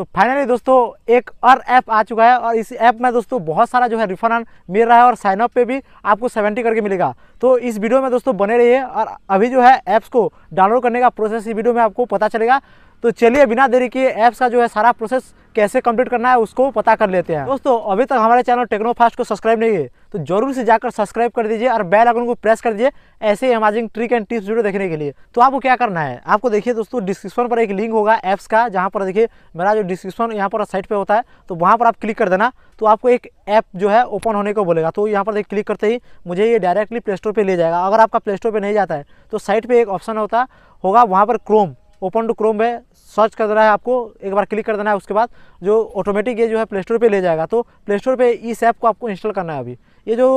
तो फाइनली दोस्तों एक और ऐप आ चुका है और इस ऐप में दोस्तों बहुत सारा जो है रिफंड मिल रहा है और साइन अप पे भी आपको सेवेंटी करके मिलेगा तो इस वीडियो में दोस्तों बने रहिए और अभी जो है ऐप्स को डाउनलोड करने का प्रोसेस इस वीडियो में आपको पता चलेगा तो चलिए बिना देरी के ऐप्स का जो है सारा प्रोसेस कैसे कंप्लीट करना है उसको पता कर लेते हैं दोस्तों अभी तक हमारे चैनल टेक्नो फास्ट को सब्सक्राइब नहीं है तो जरूर से जाकर सब्सक्राइब कर दीजिए और बेल आइकन को प्रेस कर दीजिए ऐसे ही amazing trick and tips video देखने के लिए तो आपको क्या करना है आपको देखिए दोस्तों डिस्क्रिप्शन पर एक लिंक होगा ऐप्स का जहाँ पर देखिए मेरा जो डिस्क्रिप्शन यहाँ पर साइट पर होता है तो वहाँ पर आप क्लिक कर देना तो आपको एक ऐप जो है ओपन होने को बोलेगा तो यहाँ पर देख क्लिक करते ही मुझे ये डायरेक्टली प्ले स्टोर पर ले जाएगा अगर आपका प्ले स्टोर पर नहीं जाता है तो साइट पर एक ऑप्शन होता होगा वहाँ पर क्रोम ओपन टू क्रोम है सर्च कर देना है आपको एक बार क्लिक कर देना है उसके बाद जो ऑटोमेटिक ये जो है प्ले स्टोर पर ले जाएगा तो प्ले स्टोर पर इस ऐप को आपको इंस्टॉल करना है अभी ये जो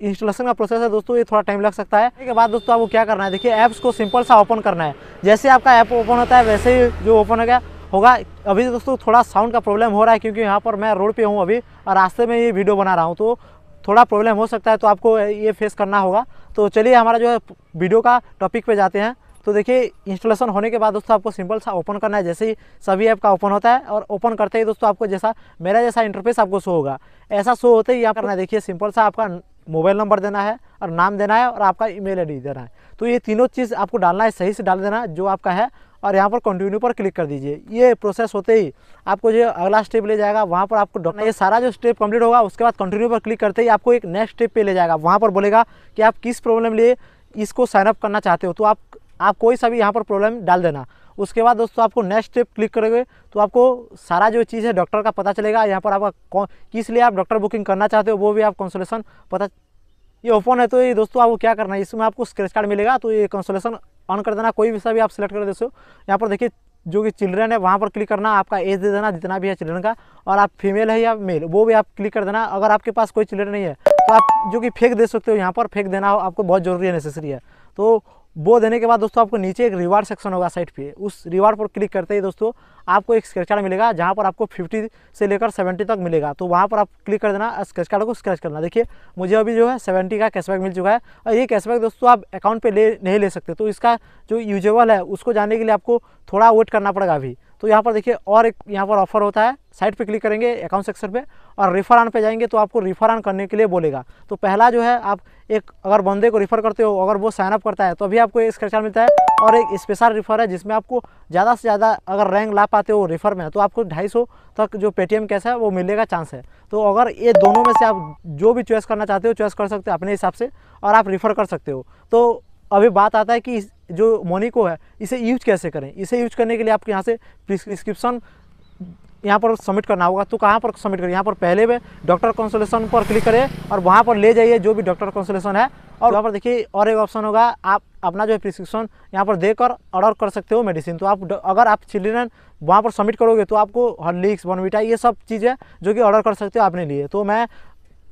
इंस्टॉलेशन का प्रोसेस है दोस्तों ये थोड़ा टाइम लग सकता है इसके बाद दोस्तों आपको क्या करना है देखिए ऐप्स को सिंपल सा ओपन करना है जैसे आपका ऐप ओपन होता है वैसे ही जो ओपन हो गया होगा अभी तो दोस्तों थोड़ा साउंड का प्रॉब्लम हो रहा है क्योंकि यहाँ पर मैं रोड पे हूँ अभी और रास्ते में ये वीडियो बना रहा हूँ तो थोड़ा प्रॉब्लम हो सकता है तो आपको ये फेस करना होगा तो चलिए हमारा जो है वीडियो का टॉपिक पे जाते हैं तो देखिए इंस्टॉलेशन होने के बाद दोस्तों आपको सिंपल सा ओपन करना है जैसे ही सभी ऐप का ओपन होता है और ओपन करते ही दोस्तों आपको जैसा मेरा जैसा इंटरफेस आपको शो होगा ऐसा शो होते ही यहाँ करना है देखिए सिंपल सा आपका मोबाइल नंबर देना है और नाम देना है और आपका ईमेल आईडी देना है तो ये तीनों चीज़ आपको डालना है सही से डाल देना जो आपका है और यहाँ पर कंटिन्यू पर क्लिक कर दीजिए ये प्रोसेस होते ही आपको जो अगला स्टेप ले जाएगा वहाँ पर आपको डॉक्टर ये सारा जो स्टेप कंप्लीट होगा उसके बाद कंटिन्यू पर क्लिक करते ही आपको एक नेक्स्ट स्टेप पे ले जाएगा वहाँ पर बोलेगा कि आप किस प्रॉब्लम लिए इसको साइनअप करना चाहते हो तो आप आप कोई सा भी यहाँ पर प्रॉब्लम डाल देना उसके बाद दोस्तों आपको नेक्स्ट स्टेप क्लिक करोगे तो आपको सारा जो चीज़ है डॉक्टर का पता चलेगा यहाँ पर आपका कौन किस लिए आप डॉक्टर बुकिंग करना चाहते हो वो भी आप कंसोलेशन पता ये ओपन है तो ये दोस्तों आपको क्या करना है इसमें आपको स्क्रेच कार्ड मिलेगा तो ये कंसोलेशन ऑन कर देना कोई भी सा भी आप सिलेक्ट कर सो यहाँ पर देखिए जो कि चिल्ड्रन है वहाँ पर क्लिक करना आपका एज दे देना जितना भी है चिल्ड्रेन का और आप फीमेल है या मेल वो भी आप क्लिक कर देना अगर आपके पास कोई चिल्ड्रेन नहीं है तो आप जो कि फेंक दे सकते हो यहाँ पर फेंक देना हो आपको बहुत ज़रूरी है नेसेसरी है तो वो देने के बाद दोस्तों आपको नीचे एक रिवार्ड सेक्शन होगा साइट पे उस रिवार्ड पर क्लिक करते ही दोस्तों आपको एक स्क्रैच कार्ड मिलेगा जहाँ पर आपको 50 से लेकर 70 तक मिलेगा तो वहाँ पर आप क्लिक कर देना स्क्रैच कार्ड को स्क्रैच करना देखिए मुझे अभी जो है 70 का कैशबैक मिल चुका है और ये कैशबैक दोस्तों आप अकाउंट पर ले नहीं ले सकते तो इसका जो यूजेबल है उसको जाने के लिए आपको थोड़ा वेट करना पड़ेगा अभी तो यहाँ पर देखिए और एक यहाँ पर ऑफर होता है साइट पे क्लिक करेंगे अकाउंट सेक्शन पे और रिफ़र ऑन पे जाएंगे तो आपको रिफ़र ऑन करने के लिए बोलेगा तो पहला जो है आप एक अगर बंदे को रिफ़र करते हो अगर वो साइनअप करता है तो अभी आपको एक स्क्रैचार मिलता है और एक स्पेशल रिफ़र है जिसमें आपको ज़्यादा से ज़्यादा अगर रैंक ला पाते हो रिफर में तो आपको ढाई तक जो पेटीएम कैसा है वो मिलने का चांस है तो अगर ये दोनों में से आप जो भी चॉइस करना चाहते हो चॉइस कर सकते हो अपने हिसाब से और आप रिफ़र कर सकते हो तो अभी बात आता है कि जो मोनिको है इसे यूज कैसे करें इसे यूज करने के लिए आपको यहाँ से प्रिस्क्रिप्शन यहाँ पर सबमिट करना होगा तो कहाँ पर सबमिट करें यहाँ पर पहले में डॉक्टर कंसल्टेशन पर क्लिक करें और वहाँ पर ले जाइए जो भी डॉक्टर कंसल्टेशन है और वहाँ पर देखिए और एक ऑप्शन होगा आप अपना जो है प्रिस्क्रिप्शन यहाँ पर देकर ऑर्डर कर सकते हो मेडिसिन तो आप अगर आप चिल्ड्रेन वहाँ पर सबमिट करोगे तो आपको हॉर्लिक्स बनविटा ये सब चीज़ें जो कि ऑर्डर कर सकते हो आपने लिए तो मैं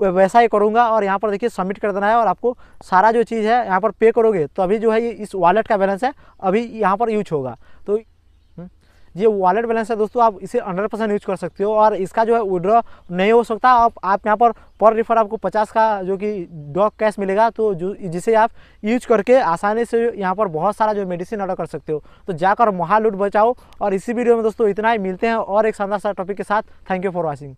वैसा ही करूँगा और यहाँ पर देखिए सबमिट कर देना है और आपको सारा जो चीज़ है यहाँ पर पे करोगे तो अभी जो है ये इस वॉलेट का बैलेंस है अभी यहाँ पर यूज होगा तो हम्म, ये वॉलेट बैलेंस है दोस्तों आप इसे 100 परसेंट यूज कर सकते हो और इसका जो है विड्रॉ नहीं हो सकता आप आप यहाँ पर पर रिफर आपको 50 का जो कि डॉग कैश मिलेगा तो जो जिसे आप यूज करके आसानी से यहाँ पर बहुत सारा जो मेडिसिन ऑर्डर कर सकते हो तो जाकर महालूट बचाओ और इसी वीडियो में दोस्तों इतना ही मिलते हैं और एक शानदार सा टॉपिक के साथ थैंक यू फॉर वॉचिंग